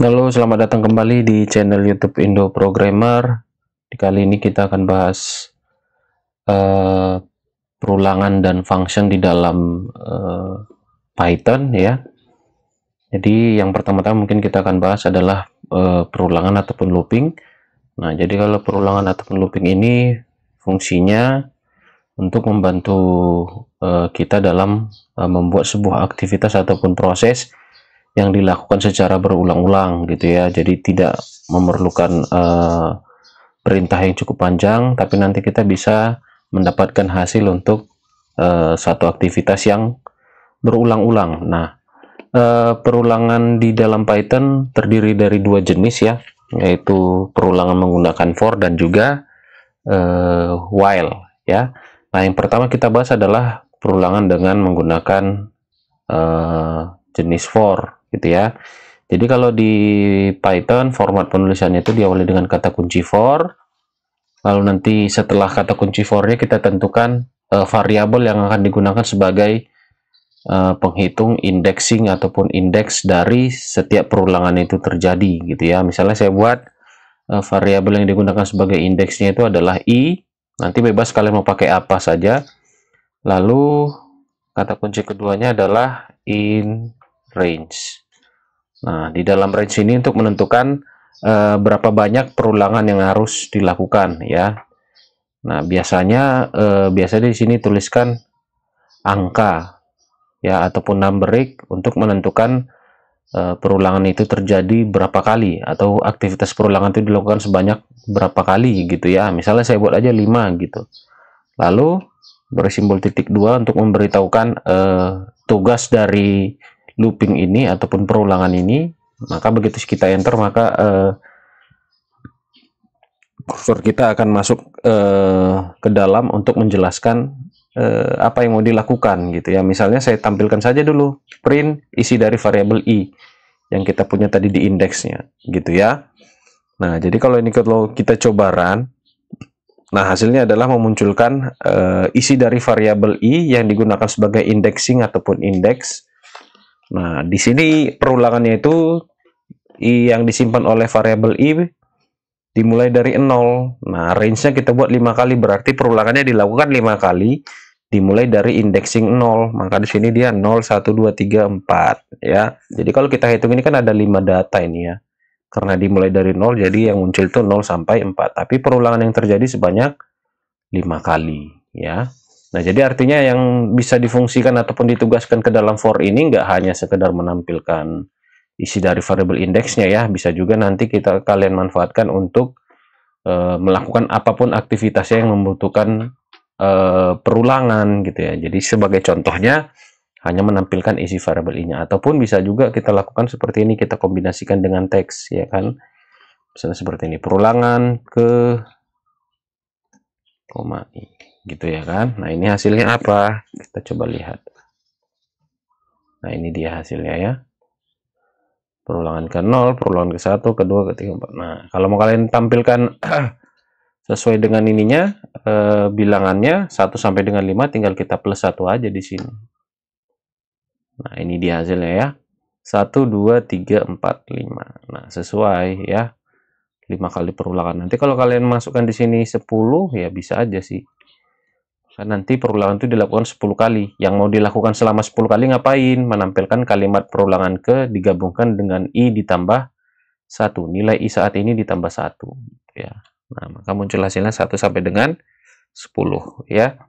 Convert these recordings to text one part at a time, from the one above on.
Halo, selamat datang kembali di channel YouTube Indo Programmer. Kali ini kita akan bahas uh, perulangan dan function di dalam uh, Python ya. Jadi yang pertama-tama mungkin kita akan bahas adalah uh, perulangan ataupun looping. Nah, jadi kalau perulangan ataupun looping ini fungsinya untuk membantu uh, kita dalam uh, membuat sebuah aktivitas ataupun proses yang dilakukan secara berulang-ulang gitu ya jadi tidak memerlukan uh, perintah yang cukup panjang tapi nanti kita bisa mendapatkan hasil untuk uh, satu aktivitas yang berulang-ulang nah uh, perulangan di dalam Python terdiri dari dua jenis ya yaitu perulangan menggunakan for dan juga uh, while ya nah yang pertama kita bahas adalah perulangan dengan menggunakan uh, jenis for gitu ya jadi kalau di Python format penulisannya itu diawali dengan kata kunci for lalu nanti setelah kata kunci fornya kita tentukan uh, variabel yang akan digunakan sebagai uh, penghitung indexing ataupun indeks dari setiap perulangan itu terjadi gitu ya misalnya saya buat uh, variabel yang digunakan sebagai indeksnya itu adalah i nanti bebas kalian mau pakai apa saja lalu kata kunci keduanya adalah in range Nah, di dalam range ini untuk menentukan uh, berapa banyak perulangan yang harus dilakukan ya. Nah, biasanya uh, biasanya di sini tuliskan angka ya ataupun numeric untuk menentukan uh, perulangan itu terjadi berapa kali atau aktivitas perulangan itu dilakukan sebanyak berapa kali gitu ya. Misalnya saya buat aja 5 gitu. Lalu simbol titik dua untuk memberitahukan uh, tugas dari looping ini ataupun perulangan ini maka begitu kita enter maka eh, kursor kita akan masuk uh, ke dalam untuk menjelaskan uh, apa yang mau dilakukan gitu ya misalnya saya tampilkan saja dulu print isi dari variabel i yang kita punya tadi di indeksnya gitu ya nah jadi kalau ini kalau kita coba run nah hasilnya adalah memunculkan uh, isi dari variabel i yang digunakan sebagai indexing ataupun indeks Nah, di sini perulangannya itu I yang disimpan oleh variabel I dimulai dari 0. Nah, range-nya kita buat 5 kali, berarti perulangannya dilakukan 5 kali dimulai dari indexing 0. Maka di sini dia 0 1 2 3 4 ya. Jadi kalau kita hitung ini kan ada 5 data ini ya. Karena dimulai dari 0 jadi yang muncul itu 0 sampai 4. Tapi perulangan yang terjadi sebanyak 5 kali ya. Nah, jadi artinya yang bisa difungsikan ataupun ditugaskan ke dalam for ini nggak hanya sekedar menampilkan isi dari variable indexnya ya, bisa juga nanti kita kalian manfaatkan untuk e, melakukan apapun aktivitasnya yang membutuhkan e, perulangan gitu ya. Jadi sebagai contohnya hanya menampilkan isi variable ini ataupun bisa juga kita lakukan seperti ini kita kombinasikan dengan teks ya kan. Misalnya seperti ini perulangan ke koma i gitu ya kan nah ini hasilnya apa kita coba lihat nah ini dia hasilnya ya perulangan ke 0 perulangan ke 1 ke 2 ke 3 4 nah kalau mau kalian tampilkan sesuai dengan ininya eh, bilangannya 1 sampai dengan 5 tinggal kita plus 1 aja di sini nah ini dia hasilnya ya 1 2 3 4 5 nah sesuai ya 5 kali perulangan nanti kalau kalian masukkan di sini 10 ya bisa aja sih karena nanti perulangan itu dilakukan 10 kali. Yang mau dilakukan selama 10 kali ngapain? Menampilkan kalimat perulangan ke digabungkan dengan i ditambah 1. Nilai i saat ini ditambah 1. ya. Nah, maka muncul hasilnya 1 sampai dengan 10 ya.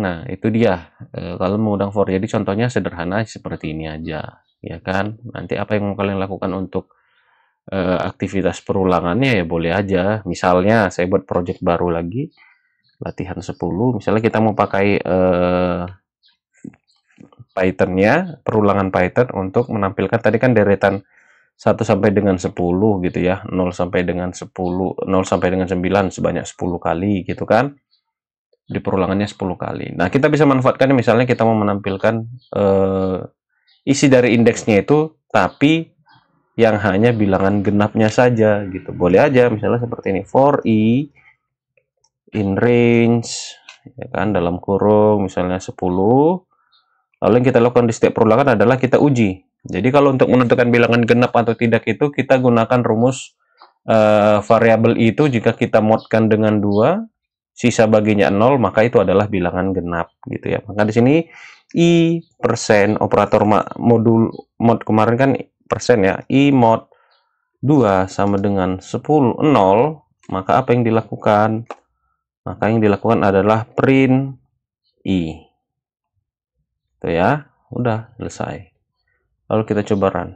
Nah, itu dia. E, kalau mengundang for jadi contohnya sederhana seperti ini aja, ya kan? Nanti apa yang mau kalian lakukan untuk e, aktivitas perulangannya ya boleh aja. Misalnya saya buat project baru lagi latihan 10 misalnya kita mau pakai eh, Pythonnya perulangan Python untuk menampilkan tadi kan deretan 1 sampai dengan 10 gitu ya 0 sampai dengan 10 0 sampai dengan 9 sebanyak 10 kali gitu kan di perulangannya 10 kali nah kita bisa manfaatkan misalnya kita mau menampilkan eh, isi dari indeksnya itu tapi yang hanya bilangan genapnya saja gitu boleh aja misalnya seperti ini for i in range ya kan dalam kurung misalnya 10 lalu yang kita lakukan di setiap perulangan adalah kita uji jadi kalau untuk menentukan bilangan genap atau tidak itu kita gunakan rumus uh, variabel itu jika kita modkan dengan dua sisa baginya nol maka itu adalah bilangan genap gitu ya maka di sini i persen operator modul mod kemarin kan persen ya i mod 2 sama dengan 10 0 maka apa yang dilakukan maka yang dilakukan adalah print i itu ya udah selesai lalu kita coba run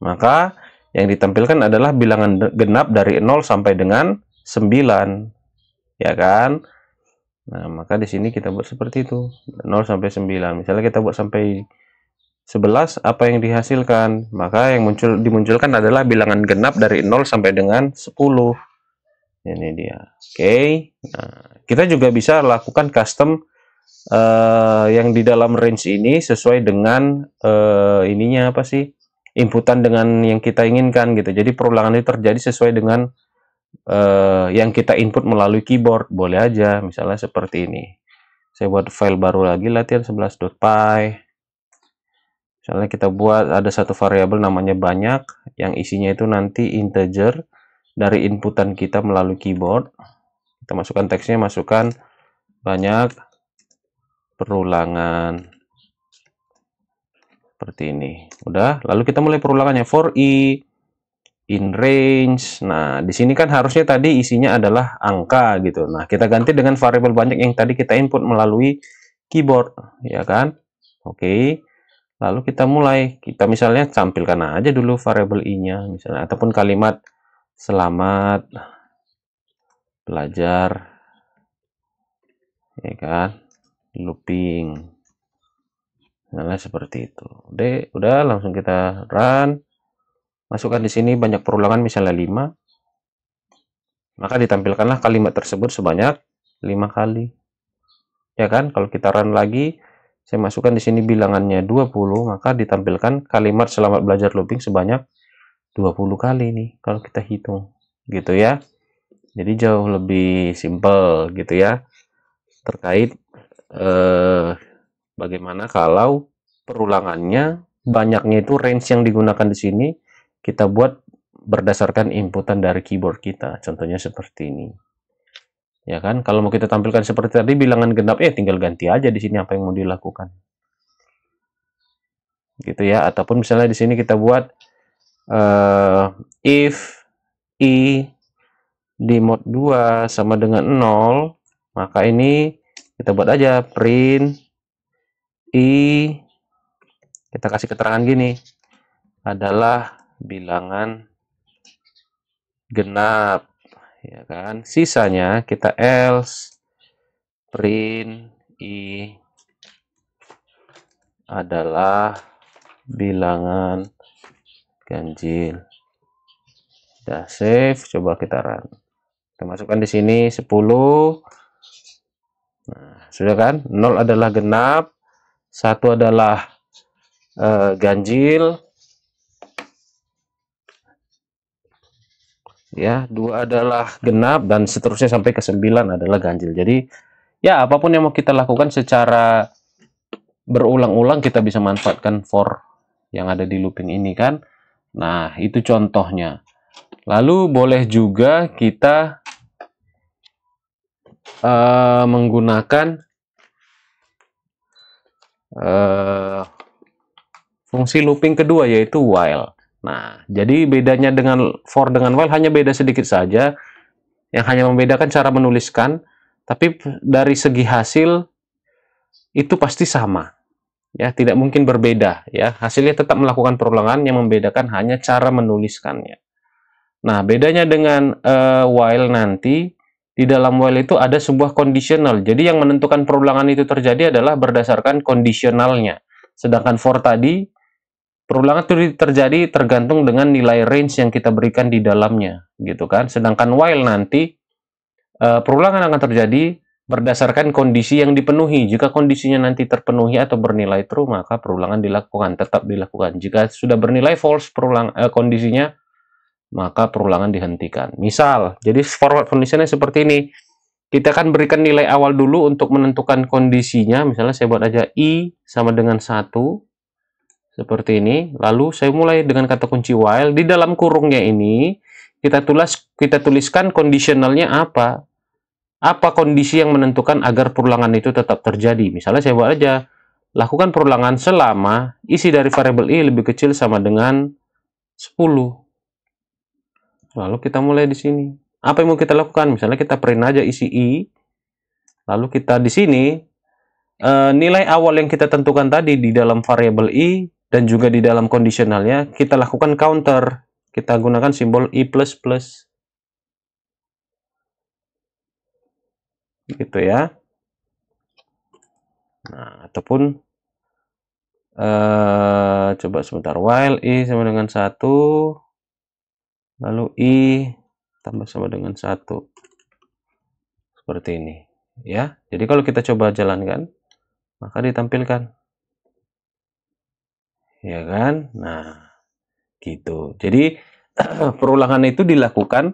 maka yang ditampilkan adalah bilangan genap dari 0 sampai dengan 9 ya kan nah maka di sini kita buat seperti itu 0 sampai 9 misalnya kita buat sampai 11 apa yang dihasilkan maka yang muncul dimunculkan adalah bilangan genap dari 0 sampai dengan 10 ini dia oke okay. nah, kita juga bisa lakukan custom uh, yang di dalam range ini sesuai dengan uh, ininya apa sih inputan dengan yang kita inginkan gitu jadi perulangan ini terjadi sesuai dengan uh, yang kita input melalui keyboard boleh aja misalnya seperti ini saya buat file baru lagi latihan 11.py misalnya kita buat ada satu variabel namanya banyak yang isinya itu nanti integer dari inputan kita melalui keyboard kita masukkan teksnya masukkan banyak perulangan seperti ini udah lalu kita mulai perulangannya for i e, in range nah di sini kan harusnya tadi isinya adalah angka gitu nah kita ganti dengan variable banyak yang tadi kita input melalui keyboard ya kan oke lalu kita mulai kita misalnya tampilkan aja dulu variable i nya misalnya ataupun kalimat selamat belajar ya kan looping nah seperti itu deh udah langsung kita run masukkan di sini banyak perulangan misalnya 5 maka ditampilkanlah kalimat tersebut sebanyak lima kali ya kan kalau kita run lagi saya masukkan di sini bilangannya 20 maka ditampilkan kalimat selamat belajar looping sebanyak 20 kali nih kalau kita hitung gitu ya jadi jauh lebih simple gitu ya terkait eh, bagaimana kalau perulangannya banyaknya itu range yang digunakan di sini kita buat berdasarkan inputan dari keyboard kita contohnya seperti ini ya kan kalau mau kita tampilkan seperti tadi bilangan genap ya tinggal ganti aja di sini apa yang mau dilakukan gitu ya ataupun misalnya di sini kita buat uh, if i di mod 2 sama dengan 0 maka ini kita buat aja print i kita kasih keterangan gini adalah bilangan genap ya kan sisanya kita else print i adalah bilangan ganjil sudah save coba kita run kita masukkan di sini 10 nah, sudah kan 0 adalah genap satu adalah uh, ganjil ya dua adalah genap dan seterusnya sampai ke 9 adalah ganjil jadi ya apapun yang mau kita lakukan secara berulang-ulang kita bisa manfaatkan for yang ada di looping ini kan Nah, itu contohnya. Lalu boleh juga kita uh, menggunakan uh, fungsi looping kedua yaitu while. Nah, jadi bedanya dengan for dengan while hanya beda sedikit saja, yang hanya membedakan cara menuliskan, tapi dari segi hasil itu pasti sama ya tidak mungkin berbeda ya hasilnya tetap melakukan perulangan yang membedakan hanya cara menuliskannya nah bedanya dengan uh, while nanti di dalam while itu ada sebuah conditional jadi yang menentukan perulangan itu terjadi adalah berdasarkan conditionalnya. sedangkan for tadi perulangan itu terjadi tergantung dengan nilai range yang kita berikan di dalamnya gitu kan sedangkan while nanti uh, eh, perulangan akan terjadi berdasarkan kondisi yang dipenuhi. Jika kondisinya nanti terpenuhi atau bernilai true, maka perulangan dilakukan, tetap dilakukan. Jika sudah bernilai false perulang eh, kondisinya, maka perulangan dihentikan. Misal, jadi forward conditionnya seperti ini. Kita akan berikan nilai awal dulu untuk menentukan kondisinya. Misalnya saya buat aja I sama dengan 1. Seperti ini. Lalu saya mulai dengan kata kunci while. Di dalam kurungnya ini, kita tulis kita tuliskan kondisionalnya apa apa kondisi yang menentukan agar perulangan itu tetap terjadi? Misalnya saya buat aja, lakukan perulangan selama isi dari variabel i lebih kecil sama dengan 10. Lalu kita mulai di sini. Apa yang mau kita lakukan? Misalnya kita print aja isi i. Lalu kita di sini eh, nilai awal yang kita tentukan tadi di dalam variabel i dan juga di dalam kondisionalnya kita lakukan counter. Kita gunakan simbol i++. gitu ya nah ataupun eh, coba sebentar while i sama dengan satu lalu i tambah sama dengan satu seperti ini ya jadi kalau kita coba jalankan maka ditampilkan ya kan nah gitu jadi perulangan itu dilakukan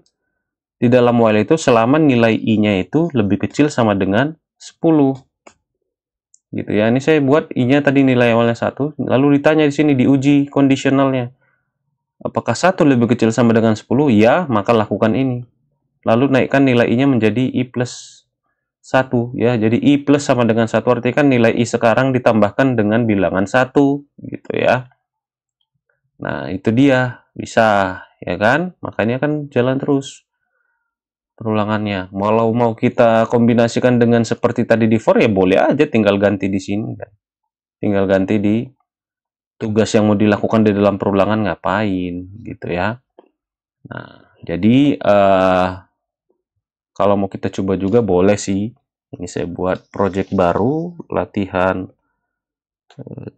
di dalam while itu selama nilai i-nya itu lebih kecil sama dengan 10 gitu ya ini saya buat i-nya tadi nilai awalnya 1, lalu ditanya di sini diuji kondisionalnya apakah 1 lebih kecil sama dengan 10 ya maka lakukan ini lalu naikkan nilai i-nya menjadi i plus 1 ya jadi i plus sama dengan 1 artinya kan nilai i sekarang ditambahkan dengan bilangan 1 gitu ya nah itu dia bisa ya kan makanya kan jalan terus perulangannya. Walau mau kita kombinasikan dengan seperti tadi di for ya boleh aja tinggal ganti di sini kan. Tinggal ganti di tugas yang mau dilakukan di dalam perulangan ngapain gitu ya. Nah, jadi uh, kalau mau kita coba juga boleh sih. Ini saya buat project baru, latihan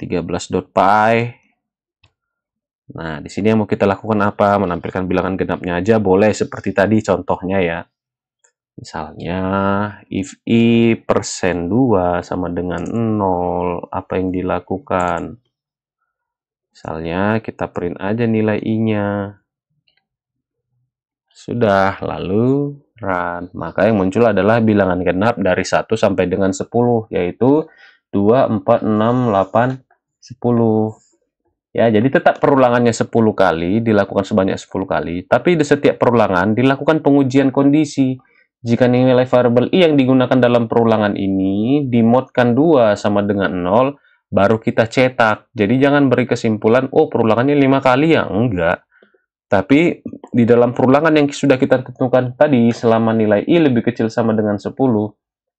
13.py eh, Nah, di sini yang mau kita lakukan apa? Menampilkan bilangan genapnya aja boleh seperti tadi contohnya ya. Misalnya, if i persen 2 sama dengan 0, apa yang dilakukan? Misalnya, kita print aja nilai i-nya. Sudah, lalu run. Maka yang muncul adalah bilangan genap dari 1 sampai dengan 10, yaitu 2, 4, 6, 8, 10. Ya, jadi tetap perulangannya 10 kali, dilakukan sebanyak 10 kali, tapi di setiap perulangan dilakukan pengujian kondisi. Jika nilai variabel i yang digunakan dalam perulangan ini dimodkan 2 sama dengan 0, baru kita cetak. Jadi jangan beri kesimpulan, oh perulangannya 5 kali ya, enggak. Tapi di dalam perulangan yang sudah kita tentukan tadi, selama nilai i lebih kecil sama dengan 10,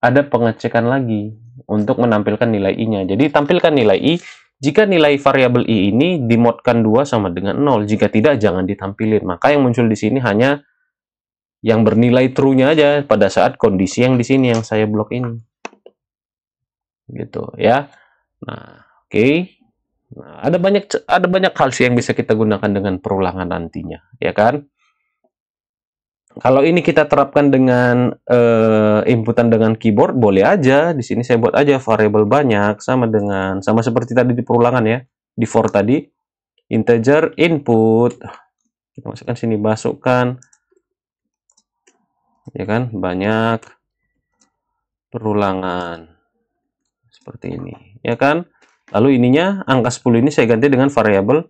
ada pengecekan lagi untuk menampilkan nilai i-nya. Jadi tampilkan nilai i jika nilai variabel i ini dimodkan 2 sama dengan 0, jika tidak jangan ditampilin. Maka yang muncul di sini hanya yang bernilai true-nya aja pada saat kondisi yang di sini yang saya blok ini. Gitu ya. Nah, oke. Okay. Nah, ada banyak ada banyak hal sih yang bisa kita gunakan dengan perulangan nantinya, ya kan? Kalau ini kita terapkan dengan uh, inputan dengan keyboard, boleh aja. Di sini saya buat aja variable banyak sama dengan sama seperti tadi di perulangan ya, di for tadi. Integer input kita masukkan sini masukkan ya kan banyak perulangan seperti ini ya kan lalu ininya angka 10 ini saya ganti dengan variabel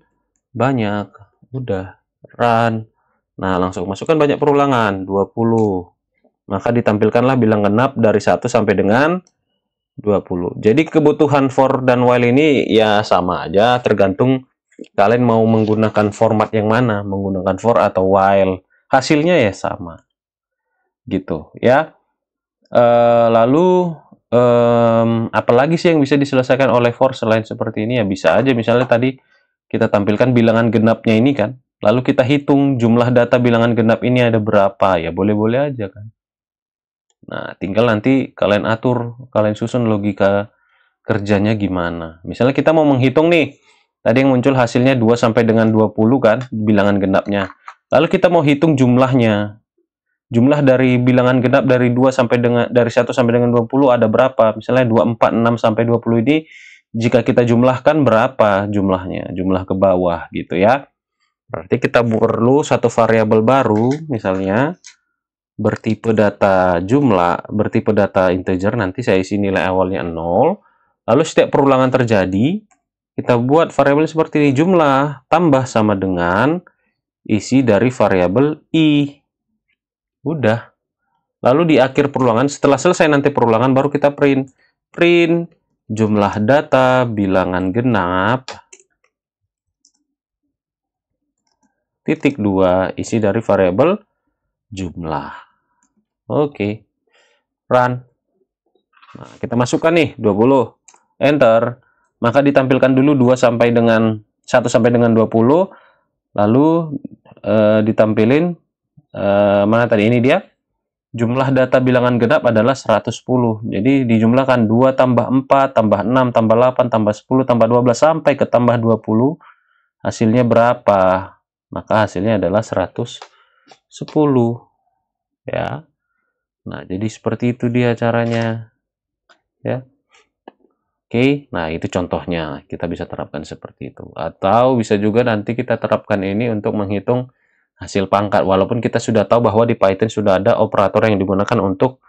banyak udah run Nah, langsung masukkan banyak perulangan, 20. Maka ditampilkanlah bilang genap dari 1 sampai dengan 20. Jadi kebutuhan for dan while ini ya sama aja, tergantung kalian mau menggunakan format yang mana, menggunakan for atau while. Hasilnya ya sama. Gitu, ya. E, lalu e, apalagi sih yang bisa diselesaikan oleh for selain seperti ini ya bisa aja misalnya tadi kita tampilkan bilangan genapnya ini kan Lalu kita hitung jumlah data bilangan genap ini ada berapa, ya boleh-boleh aja kan. Nah, tinggal nanti kalian atur, kalian susun logika kerjanya gimana. Misalnya kita mau menghitung nih, tadi yang muncul hasilnya 2 sampai dengan 20 kan, bilangan genapnya. Lalu kita mau hitung jumlahnya. Jumlah dari bilangan genap dari 2 sampai dengan dari 1 sampai dengan 20 ada berapa? Misalnya 2 4 6 sampai 20 ini jika kita jumlahkan berapa jumlahnya? Jumlah ke bawah gitu ya. Berarti kita perlu satu variabel baru, misalnya bertipe data jumlah, bertipe data integer, nanti saya isi nilai awalnya 0. Lalu setiap perulangan terjadi, kita buat variabel seperti ini, jumlah tambah sama dengan isi dari variabel i. Udah. Lalu di akhir perulangan, setelah selesai nanti perulangan, baru kita print. Print jumlah data bilangan genap titik 2 isi dari variabel jumlah. Oke. Okay. Run. Nah, kita masukkan nih 20. Enter. Maka ditampilkan dulu 2 sampai dengan 1 sampai dengan 20 lalu e, ditampilin e, mana tadi ini dia jumlah data bilangan genap adalah 110. Jadi dijumlahkan 2 tambah 4, tambah 6, tambah 8, tambah 10, tambah 12, sampai ke tambah 20. Hasilnya berapa? maka hasilnya adalah 110 ya nah jadi seperti itu dia caranya ya oke nah itu contohnya kita bisa terapkan seperti itu atau bisa juga nanti kita terapkan ini untuk menghitung hasil pangkat walaupun kita sudah tahu bahwa di Python sudah ada operator yang digunakan untuk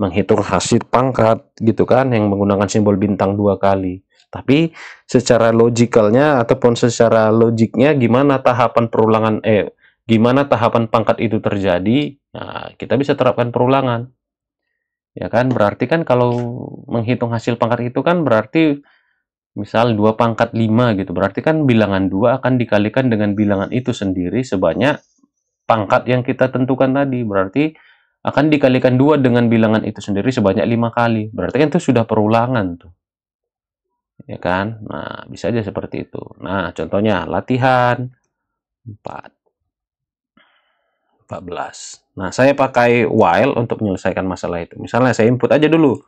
menghitung hasil pangkat gitu kan yang menggunakan simbol bintang dua kali tapi secara logikalnya ataupun secara logiknya gimana tahapan perulangan eh gimana tahapan pangkat itu terjadi? Nah, kita bisa terapkan perulangan. Ya kan? Berarti kan kalau menghitung hasil pangkat itu kan berarti misal 2 pangkat 5 gitu. Berarti kan bilangan 2 akan dikalikan dengan bilangan itu sendiri sebanyak pangkat yang kita tentukan tadi. Berarti akan dikalikan dua dengan bilangan itu sendiri sebanyak lima kali. Berarti kan itu sudah perulangan tuh ya kan? Nah, bisa aja seperti itu. Nah, contohnya latihan 4. 14. Nah, saya pakai while untuk menyelesaikan masalah itu. Misalnya saya input aja dulu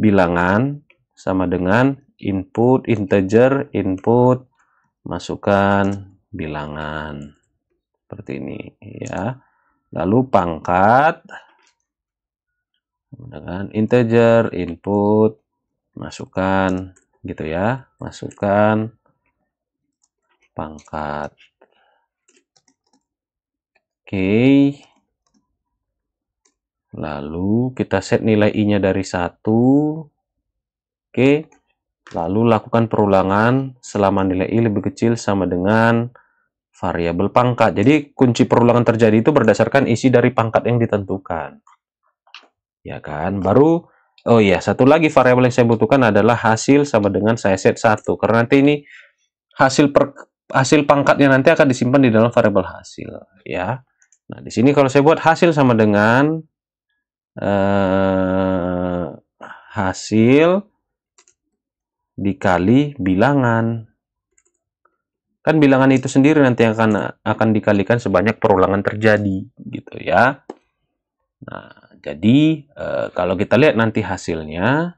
bilangan sama dengan input integer, input masukkan bilangan. Seperti ini ya. Lalu pangkat dengan integer, input masukkan gitu ya masukkan pangkat oke lalu kita set nilai i nya dari satu oke lalu lakukan perulangan selama nilai i lebih kecil sama dengan variabel pangkat jadi kunci perulangan terjadi itu berdasarkan isi dari pangkat yang ditentukan ya kan baru Oh iya, satu lagi variabel yang saya butuhkan adalah hasil sama dengan saya set satu karena nanti ini hasil per, hasil pangkatnya nanti akan disimpan di dalam variabel hasil ya. Nah, di sini kalau saya buat hasil sama dengan eh, hasil dikali bilangan. Kan bilangan itu sendiri nanti akan akan dikalikan sebanyak perulangan terjadi gitu ya. Nah, jadi e, kalau kita lihat nanti hasilnya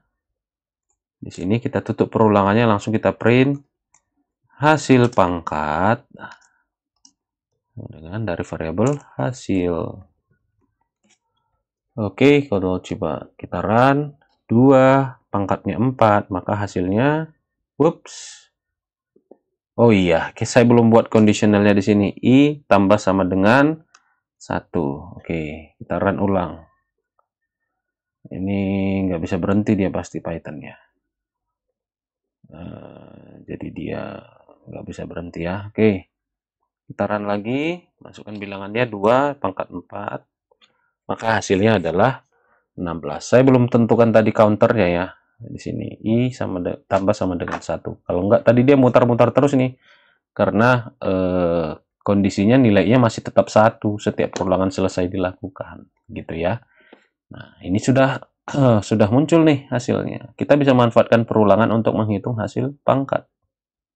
di sini kita tutup perulangannya langsung kita print hasil pangkat dengan dari variabel hasil oke okay, kalau coba kita run 2 pangkatnya 4 maka hasilnya whoops Oh iya, saya belum buat conditionalnya di sini. I tambah sama dengan satu. Oke, kita run ulang ini nggak bisa berhenti dia pasti Pythonnya uh, jadi dia nggak bisa berhenti ya oke okay. lagi masukkan bilangannya 2 pangkat 4 maka hasilnya adalah 16 saya belum tentukan tadi counternya ya di sini i sama tambah sama dengan satu kalau enggak tadi dia mutar-mutar terus nih karena eh, kondisinya nilainya masih tetap satu setiap perulangan selesai dilakukan gitu ya Nah, ini sudah eh, sudah muncul nih hasilnya. Kita bisa manfaatkan perulangan untuk menghitung hasil pangkat.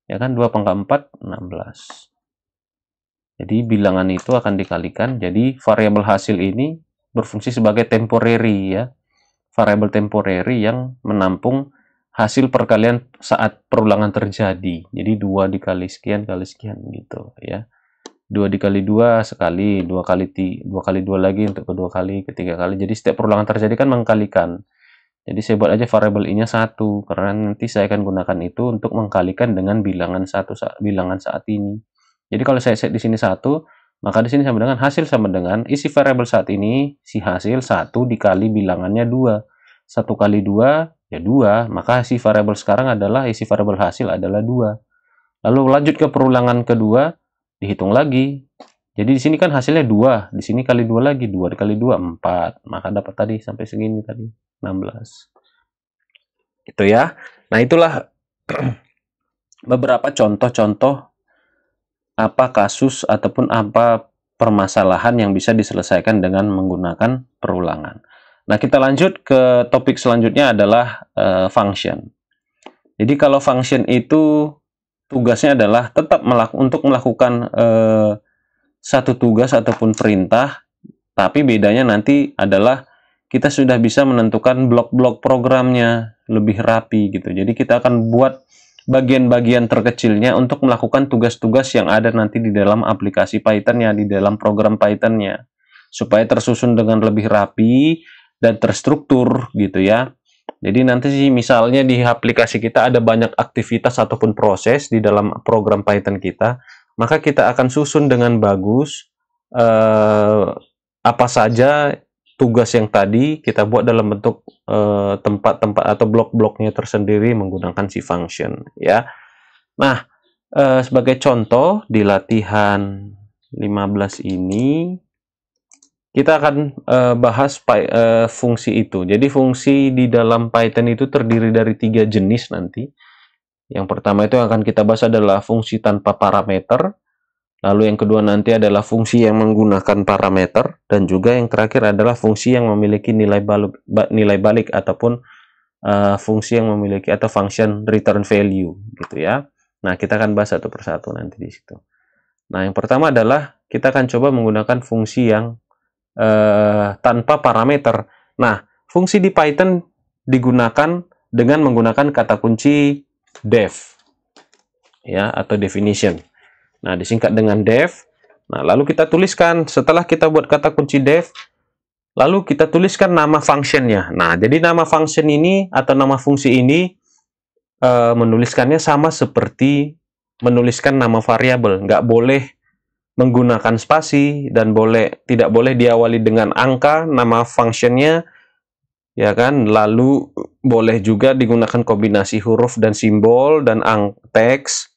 Ya kan 2 pangkat 4 16. Jadi bilangan itu akan dikalikan. Jadi variabel hasil ini berfungsi sebagai temporary ya. Variabel temporary yang menampung hasil perkalian saat perulangan terjadi. Jadi dua dikali sekian kali sekian gitu ya dua dikali dua sekali dua kali ti dua kali dua lagi untuk kedua kali ketiga kali jadi setiap perulangan terjadi kan mengkalikan jadi saya buat aja variabel i nya satu karena nanti saya akan gunakan itu untuk mengkalikan dengan bilangan satu bilangan saat ini jadi kalau saya set di sini satu maka di sini sama dengan hasil sama dengan isi variabel saat ini si hasil satu dikali bilangannya dua satu kali dua ya dua maka isi variabel sekarang adalah isi variabel hasil adalah dua lalu lanjut ke perulangan kedua dihitung lagi. Jadi di sini kan hasilnya dua di sini kali dua lagi, dua kali dua empat Maka dapat tadi sampai segini tadi, 16. Itu ya. Nah itulah beberapa contoh-contoh apa kasus ataupun apa permasalahan yang bisa diselesaikan dengan menggunakan perulangan. Nah kita lanjut ke topik selanjutnya adalah uh, function. Jadi kalau function itu tugasnya adalah tetap melaku, untuk melakukan eh, satu tugas ataupun perintah, tapi bedanya nanti adalah kita sudah bisa menentukan blok-blok programnya lebih rapi gitu. Jadi kita akan buat bagian-bagian terkecilnya untuk melakukan tugas-tugas yang ada nanti di dalam aplikasi Python-nya, di dalam program Python-nya. Supaya tersusun dengan lebih rapi dan terstruktur gitu ya. Jadi nanti sih misalnya di aplikasi kita ada banyak aktivitas ataupun proses di dalam program Python kita, maka kita akan susun dengan bagus eh, apa saja tugas yang tadi kita buat dalam bentuk eh, tempat-tempat eh, atau blok-bloknya tersendiri menggunakan si function ya. Nah, eh, sebagai contoh di latihan 15 ini kita akan uh, bahas uh, fungsi itu. Jadi fungsi di dalam Python itu terdiri dari tiga jenis nanti. Yang pertama itu yang akan kita bahas adalah fungsi tanpa parameter. Lalu yang kedua nanti adalah fungsi yang menggunakan parameter dan juga yang terakhir adalah fungsi yang memiliki nilai balik, nilai balik ataupun uh, fungsi yang memiliki atau function return value gitu ya. Nah kita akan bahas satu persatu nanti di situ. Nah yang pertama adalah kita akan coba menggunakan fungsi yang eh, tanpa parameter. Nah, fungsi di Python digunakan dengan menggunakan kata kunci def ya atau definition. Nah, disingkat dengan def. Nah, lalu kita tuliskan setelah kita buat kata kunci def, lalu kita tuliskan nama functionnya. Nah, jadi nama function ini atau nama fungsi ini eh, menuliskannya sama seperti menuliskan nama variabel. Nggak boleh menggunakan spasi dan boleh tidak boleh diawali dengan angka nama functionnya ya kan lalu boleh juga digunakan kombinasi huruf dan simbol dan ang teks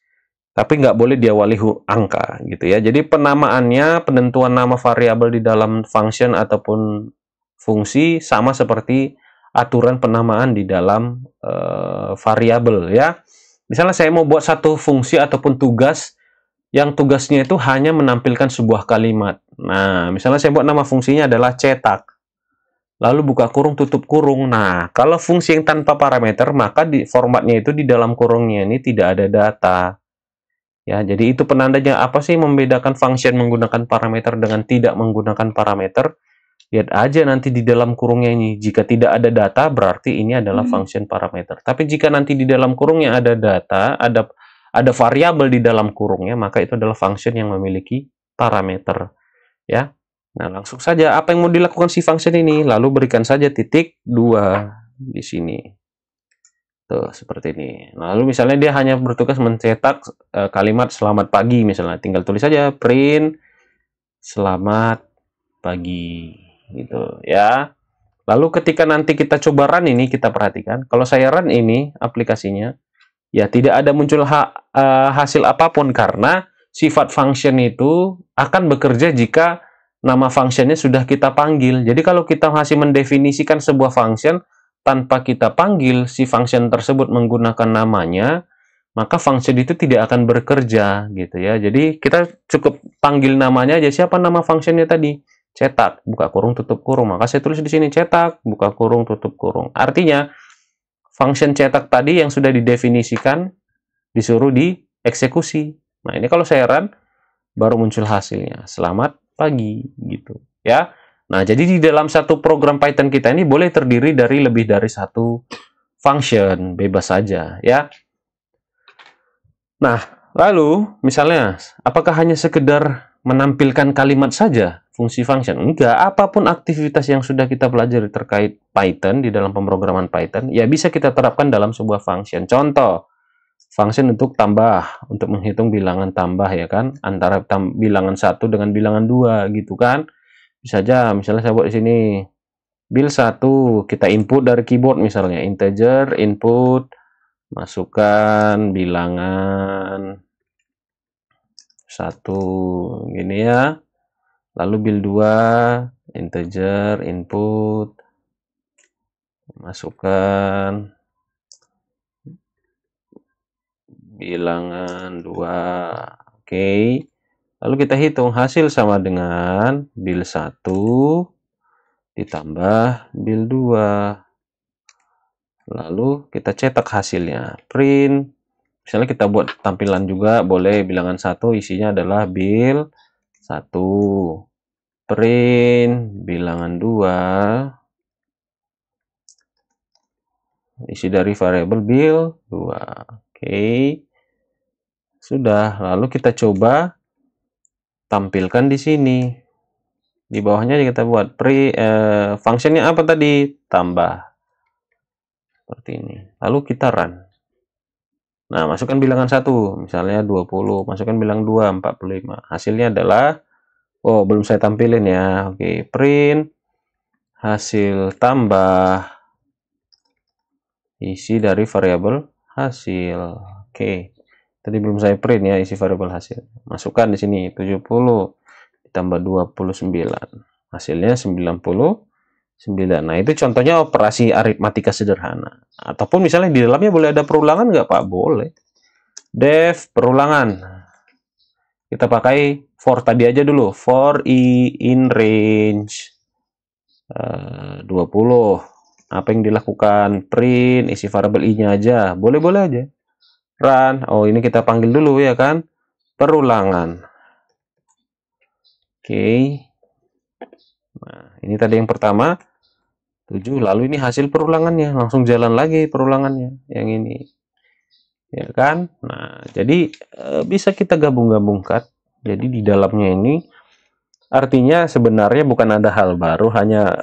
tapi nggak boleh diawali angka gitu ya jadi penamaannya penentuan nama variabel di dalam function ataupun fungsi sama seperti aturan penamaan di dalam uh, variabel ya misalnya saya mau buat satu fungsi ataupun tugas yang tugasnya itu hanya menampilkan sebuah kalimat. Nah, misalnya saya buat nama fungsinya adalah cetak. Lalu buka kurung, tutup kurung. Nah, kalau fungsi yang tanpa parameter, maka di formatnya itu di dalam kurungnya ini tidak ada data. Ya, jadi itu penandanya apa sih membedakan function menggunakan parameter dengan tidak menggunakan parameter? Lihat aja nanti di dalam kurungnya ini. Jika tidak ada data, berarti ini adalah hmm. function parameter. Tapi jika nanti di dalam kurungnya ada data, ada ada variabel di dalam kurungnya, maka itu adalah function yang memiliki parameter. Ya. Nah, langsung saja apa yang mau dilakukan si function ini? Lalu berikan saja titik dua di sini. Tuh, seperti ini. Lalu misalnya dia hanya bertugas mencetak e, kalimat selamat pagi misalnya. Tinggal tulis saja print selamat pagi gitu ya. Lalu ketika nanti kita coba run ini kita perhatikan kalau saya run ini aplikasinya ya tidak ada muncul ha, eh, hasil apapun karena sifat function itu akan bekerja jika nama functionnya sudah kita panggil. Jadi kalau kita masih mendefinisikan sebuah function tanpa kita panggil si function tersebut menggunakan namanya, maka function itu tidak akan bekerja gitu ya. Jadi kita cukup panggil namanya aja siapa nama functionnya tadi cetak buka kurung tutup kurung maka saya tulis di sini cetak buka kurung tutup kurung artinya function cetak tadi yang sudah didefinisikan disuruh dieksekusi. Nah, ini kalau saya run baru muncul hasilnya. Selamat pagi gitu, ya. Nah, jadi di dalam satu program Python kita ini boleh terdiri dari lebih dari satu function, bebas saja, ya. Nah, lalu misalnya apakah hanya sekedar menampilkan kalimat saja fungsi function. Enggak, apapun aktivitas yang sudah kita pelajari terkait Python di dalam pemrograman Python, ya bisa kita terapkan dalam sebuah function. Contoh, function untuk tambah, untuk menghitung bilangan tambah ya kan, antara bilangan satu dengan bilangan dua gitu kan. Bisa aja, misalnya saya buat di sini, bil satu kita input dari keyboard misalnya, integer, input, masukkan bilangan satu gini ya lalu build 2 integer input masukkan bilangan 2 oke okay. lalu kita hitung hasil sama dengan build 1 ditambah build 2 lalu kita cetak hasilnya print misalnya kita buat tampilan juga boleh bilangan satu isinya adalah bil satu print bilangan dua isi dari variable bill 2 oke okay. sudah lalu kita coba tampilkan di sini di bawahnya kita buat pre eh, functionnya apa tadi tambah seperti ini lalu kita run Nah, masukkan bilangan satu misalnya 20, masukkan bilangan 2, 45. Hasilnya adalah, oh belum saya tampilin ya, oke, print, hasil tambah, isi dari variabel hasil, oke, tadi belum saya print ya, isi variabel hasil. Masukkan di sini, 70, ditambah 29, hasilnya 90, 9. Nah, itu contohnya operasi aritmatika sederhana. Ataupun misalnya di dalamnya boleh ada perulangan nggak, Pak? Boleh. Def perulangan. Kita pakai for tadi aja dulu. For i in range eh, uh, 20. Apa yang dilakukan? Print, isi variable i-nya aja. Boleh-boleh aja. Run. Oh, ini kita panggil dulu ya kan. Perulangan. Oke. Okay. Nah, ini tadi yang pertama 7 lalu ini hasil perulangannya langsung jalan lagi perulangannya yang ini ya kan nah jadi eh, bisa kita gabung-gabungkan jadi di dalamnya ini artinya sebenarnya bukan ada hal baru hanya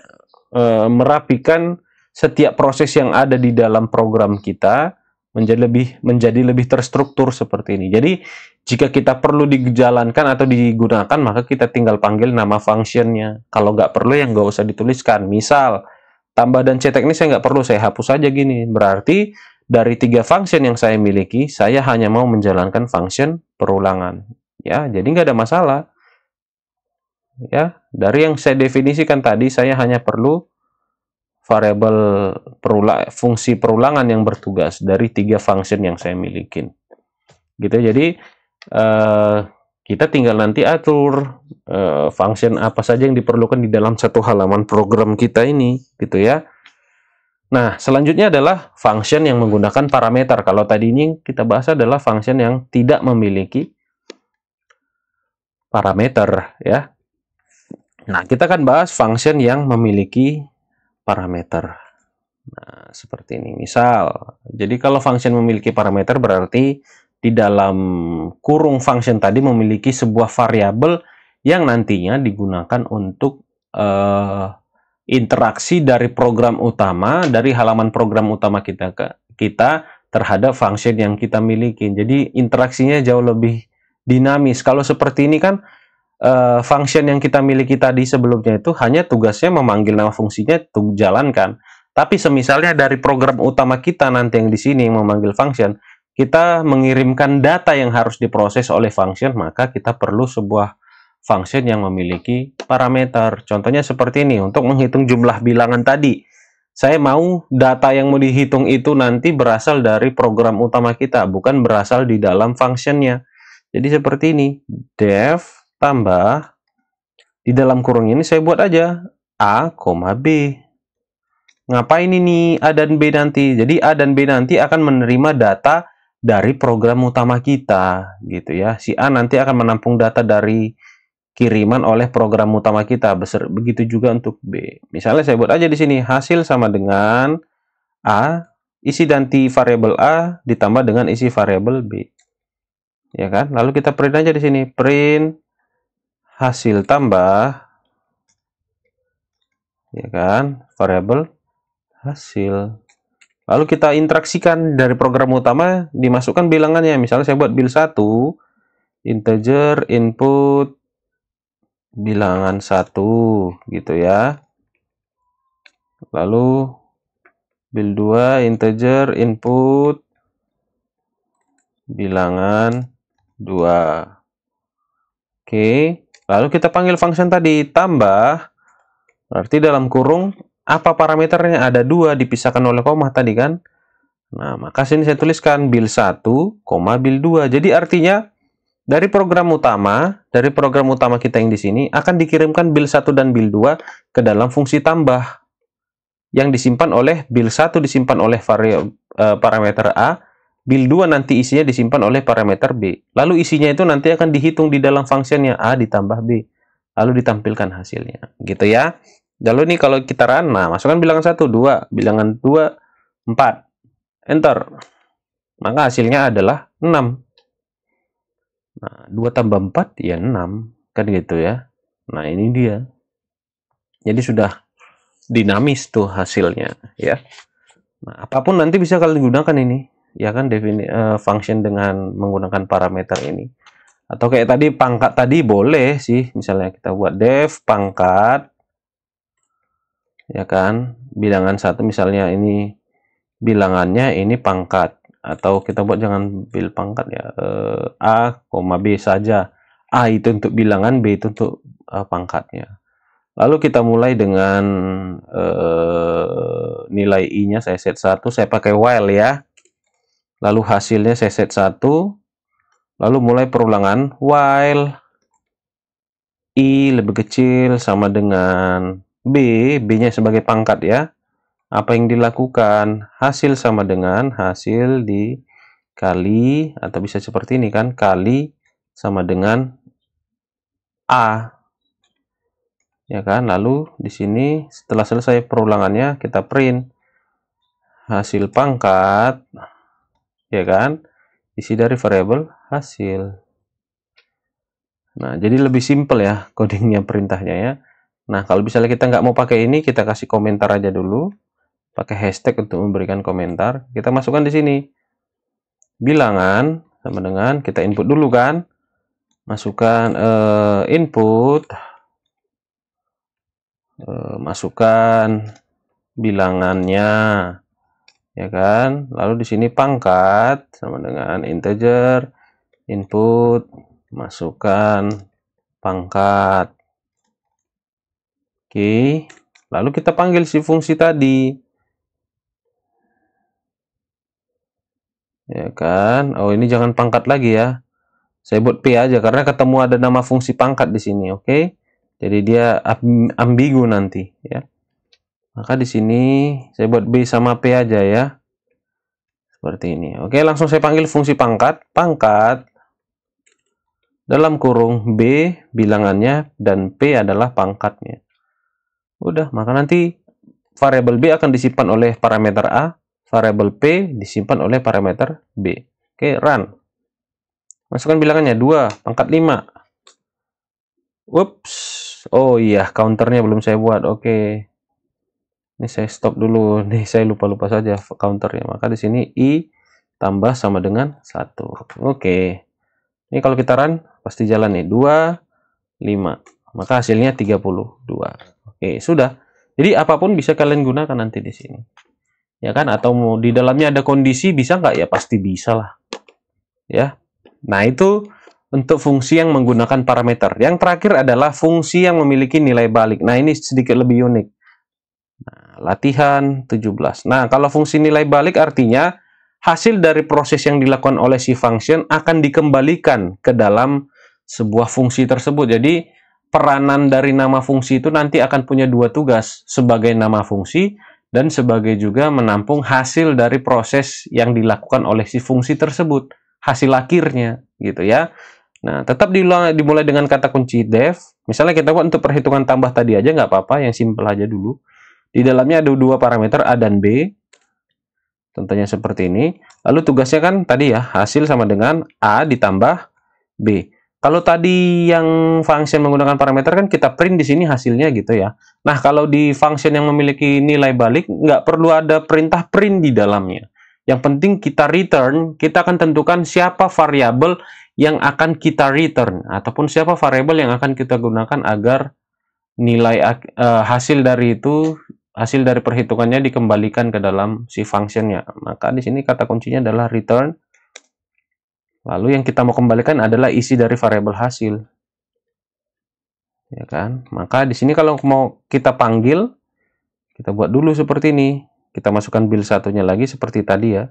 e, merapikan setiap proses yang ada di dalam program kita menjadi lebih menjadi lebih terstruktur seperti ini jadi jika kita perlu dijalankan atau digunakan maka kita tinggal panggil nama functionnya kalau nggak perlu yang nggak usah dituliskan misal tambah dan cetek ini saya nggak perlu, saya hapus saja gini. Berarti dari tiga function yang saya miliki, saya hanya mau menjalankan function perulangan. Ya, jadi nggak ada masalah. Ya, dari yang saya definisikan tadi, saya hanya perlu variable perula fungsi perulangan yang bertugas dari tiga function yang saya miliki. Gitu, ya, jadi eh, kita tinggal nanti atur uh, function apa saja yang diperlukan di dalam satu halaman program kita ini, gitu ya. Nah, selanjutnya adalah function yang menggunakan parameter. Kalau tadi ini kita bahas adalah function yang tidak memiliki parameter, ya. Nah, kita akan bahas function yang memiliki parameter. Nah, seperti ini. Misal, jadi kalau function memiliki parameter berarti di dalam kurung function tadi memiliki sebuah variabel yang nantinya digunakan untuk uh, interaksi dari program utama dari halaman program utama kita ke kita terhadap function yang kita miliki. Jadi interaksinya jauh lebih dinamis. Kalau seperti ini kan uh, function yang kita miliki tadi sebelumnya itu hanya tugasnya memanggil nama fungsinya jalankan. Tapi semisalnya dari program utama kita nanti yang di sini yang memanggil function, kita mengirimkan data yang harus diproses oleh function, maka kita perlu sebuah function yang memiliki parameter. Contohnya seperti ini, untuk menghitung jumlah bilangan tadi. Saya mau data yang mau dihitung itu nanti berasal dari program utama kita, bukan berasal di dalam functionnya. Jadi seperti ini, def tambah, di dalam kurung ini saya buat aja A, B. Ngapain ini A dan B nanti? Jadi A dan B nanti akan menerima data dari program utama kita gitu ya. Si A nanti akan menampung data dari kiriman oleh program utama kita. Begitu juga untuk B. Misalnya saya buat aja di sini hasil sama dengan A, isi T variabel A ditambah dengan isi variabel B. Ya kan? Lalu kita print aja di sini print hasil tambah ya kan? variabel hasil Lalu kita interaksikan dari program utama, dimasukkan bilangannya. Misalnya saya buat bil 1, integer input bilangan 1 gitu ya. Lalu bil 2 integer input bilangan 2. Oke, lalu kita panggil function tadi tambah berarti dalam kurung apa parameternya? Ada dua dipisahkan oleh koma tadi kan? Nah, maka sini saya tuliskan bil 1, bil 2. Jadi artinya dari program utama, dari program utama kita yang di sini akan dikirimkan bil 1 dan bil 2 ke dalam fungsi tambah yang disimpan oleh bil 1 disimpan oleh uh, parameter A, bil 2 nanti isinya disimpan oleh parameter B. Lalu isinya itu nanti akan dihitung di dalam fungsinya A ditambah B. Lalu ditampilkan hasilnya. Gitu ya. Lalu ini kalau kita run, nah masukkan bilangan 1, 2, bilangan 2, 4. Enter. Maka hasilnya adalah 6. Nah, 2 tambah 4 ya 6. Kan gitu ya. Nah, ini dia. Jadi sudah dinamis tuh hasilnya ya. Nah, apapun nanti bisa kalian gunakan ini. Ya kan defini uh, function dengan menggunakan parameter ini. Atau kayak tadi pangkat tadi boleh sih. Misalnya kita buat dev pangkat ya kan bilangan satu misalnya ini bilangannya ini pangkat atau kita buat jangan bil pangkat ya e, a koma b saja a itu untuk bilangan b itu untuk eh, pangkatnya lalu kita mulai dengan eh, nilai i nya saya set satu saya pakai while ya lalu hasilnya saya set satu lalu mulai perulangan while i lebih kecil sama dengan B, B-nya sebagai pangkat ya. Apa yang dilakukan? Hasil sama dengan hasil dikali, atau bisa seperti ini kan, kali sama dengan A. Ya kan, lalu di sini setelah selesai perulangannya kita print hasil pangkat, ya kan, isi dari variable hasil. Nah, jadi lebih simple ya codingnya perintahnya ya. Nah, kalau misalnya kita nggak mau pakai ini, kita kasih komentar aja dulu. Pakai hashtag untuk memberikan komentar. Kita masukkan di sini. Bilangan sama dengan kita input dulu kan. Masukkan uh, input. Uh, masukkan bilangannya. Ya kan? Lalu di sini pangkat sama dengan integer. Input. Masukkan pangkat Oke, lalu kita panggil si fungsi tadi. Ya kan? Oh, ini jangan pangkat lagi ya. Saya buat P aja karena ketemu ada nama fungsi pangkat di sini, oke? Jadi dia ambigu nanti, ya. Maka di sini saya buat B sama P aja ya. Seperti ini. Oke, langsung saya panggil fungsi pangkat. Pangkat dalam kurung B bilangannya dan P adalah pangkatnya. Udah, maka nanti variable B akan disimpan oleh parameter A, variable P disimpan oleh parameter B. Oke, run. Masukkan bilangannya 2 pangkat 5. Ups. Oh iya, counternya belum saya buat. Oke. Ini saya stop dulu. Nih saya lupa-lupa saja counternya. Maka di sini I tambah sama dengan 1. Oke. Ini kalau kita run pasti jalan nih 2 5. Maka hasilnya 32. Oke, sudah. Jadi apapun bisa kalian gunakan nanti di sini. Ya kan? Atau mau di dalamnya ada kondisi bisa nggak? Ya pasti bisa lah. Ya. Nah itu untuk fungsi yang menggunakan parameter. Yang terakhir adalah fungsi yang memiliki nilai balik. Nah ini sedikit lebih unik. Nah, latihan 17. Nah kalau fungsi nilai balik artinya hasil dari proses yang dilakukan oleh si function akan dikembalikan ke dalam sebuah fungsi tersebut. Jadi peranan dari nama fungsi itu nanti akan punya dua tugas, sebagai nama fungsi dan sebagai juga menampung hasil dari proses yang dilakukan oleh si fungsi tersebut, hasil akhirnya gitu ya. Nah, tetap dimulai dengan kata kunci def. Misalnya kita buat untuk perhitungan tambah tadi aja nggak apa-apa, yang simple aja dulu. Di dalamnya ada dua parameter A dan B. Tentunya seperti ini. Lalu tugasnya kan tadi ya, hasil sama dengan A ditambah B. Kalau tadi yang function menggunakan parameter kan kita print di sini hasilnya gitu ya. Nah, kalau di function yang memiliki nilai balik, nggak perlu ada perintah print di dalamnya. Yang penting kita return, kita akan tentukan siapa variabel yang akan kita return, ataupun siapa variabel yang akan kita gunakan agar nilai uh, hasil dari itu, hasil dari perhitungannya dikembalikan ke dalam si functionnya. Maka di sini kata kuncinya adalah return Lalu yang kita mau kembalikan adalah isi dari variabel hasil. Ya kan? Maka di sini kalau mau kita panggil, kita buat dulu seperti ini. Kita masukkan bil satunya lagi seperti tadi ya.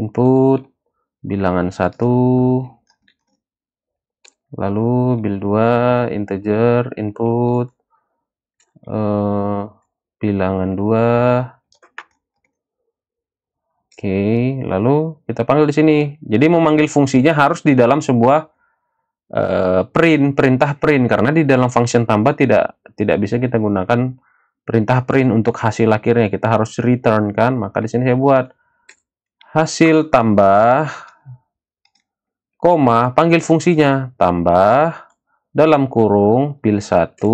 Input bilangan 1 lalu bil 2 integer input eh, bilangan 2 Oke, lalu kita panggil di sini. Jadi memanggil fungsinya harus di dalam sebuah uh, print, perintah print karena di dalam function tambah tidak tidak bisa kita gunakan perintah print untuk hasil akhirnya. Kita harus return kan. Maka di sini saya buat hasil tambah koma panggil fungsinya tambah dalam kurung bil 1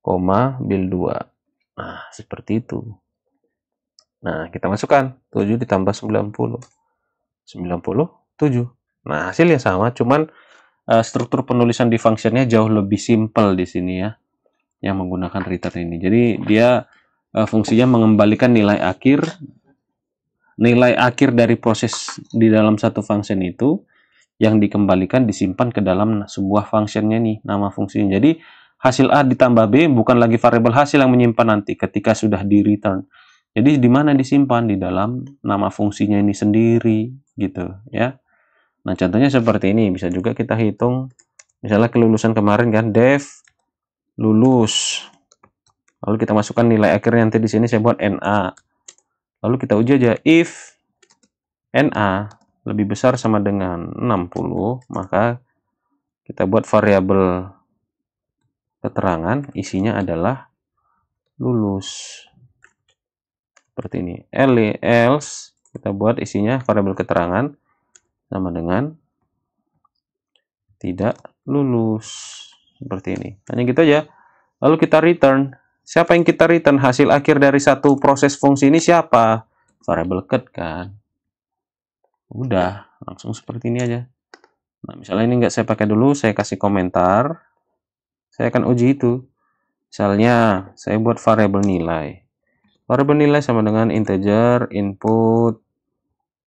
koma bil 2. Nah, seperti itu. Nah, kita masukkan 7 ditambah 90. 90, 7. Nah, hasilnya sama, cuman eh, struktur penulisan di fungsinya jauh lebih simple di sini ya, yang menggunakan return ini. Jadi, dia eh, fungsinya mengembalikan nilai akhir, nilai akhir dari proses di dalam satu function itu, yang dikembalikan disimpan ke dalam sebuah functionnya nih, nama fungsinya. Jadi, hasil A ditambah B bukan lagi variabel hasil yang menyimpan nanti ketika sudah di return jadi di mana disimpan di dalam nama fungsinya ini sendiri gitu ya. Nah, contohnya seperti ini bisa juga kita hitung misalnya kelulusan kemarin kan dev lulus. Lalu kita masukkan nilai akhir nanti di sini saya buat NA. Lalu kita uji aja if NA lebih besar sama dengan 60, maka kita buat variabel keterangan isinya adalah lulus seperti ini L else kita buat isinya variabel keterangan sama dengan tidak lulus seperti ini hanya gitu aja lalu kita return siapa yang kita return hasil akhir dari satu proses fungsi ini siapa variabel ket kan udah langsung seperti ini aja nah misalnya ini nggak saya pakai dulu saya kasih komentar saya akan uji itu misalnya saya buat variabel nilai Variabel nilai sama dengan integer input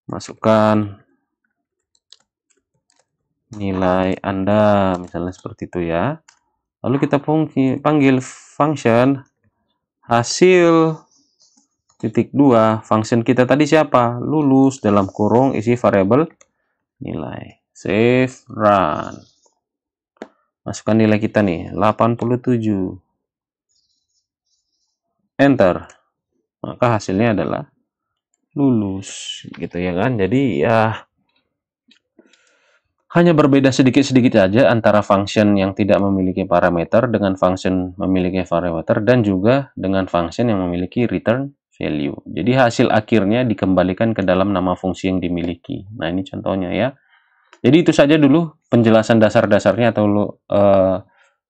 masukkan nilai Anda misalnya seperti itu ya. Lalu kita panggil function hasil titik dua function kita tadi siapa? Lulus dalam kurung isi variable nilai. Save run. Masukkan nilai kita nih, 87. Enter maka hasilnya adalah lulus gitu ya kan jadi ya hanya berbeda sedikit-sedikit saja antara function yang tidak memiliki parameter dengan function memiliki parameter dan juga dengan function yang memiliki return value. Jadi hasil akhirnya dikembalikan ke dalam nama fungsi yang dimiliki. Nah ini contohnya ya. Jadi itu saja dulu penjelasan dasar-dasarnya atau uh,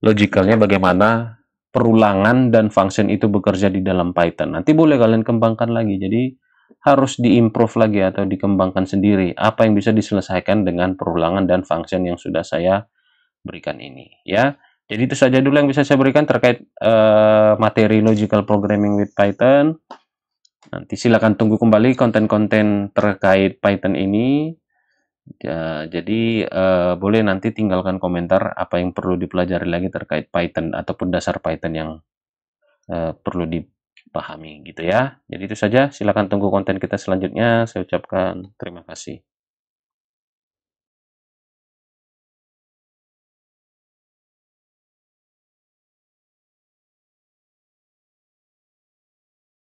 logicalnya bagaimana perulangan dan function itu bekerja di dalam Python. Nanti boleh kalian kembangkan lagi. Jadi harus diimprove lagi atau dikembangkan sendiri apa yang bisa diselesaikan dengan perulangan dan function yang sudah saya berikan ini ya. Jadi itu saja dulu yang bisa saya berikan terkait uh, materi logical programming with Python. Nanti silakan tunggu kembali konten-konten terkait Python ini Ya, jadi uh, boleh nanti tinggalkan komentar apa yang perlu dipelajari lagi terkait Python ataupun dasar Python yang uh, perlu dipahami gitu ya. Jadi itu saja, silakan tunggu konten kita selanjutnya. Saya ucapkan terima kasih.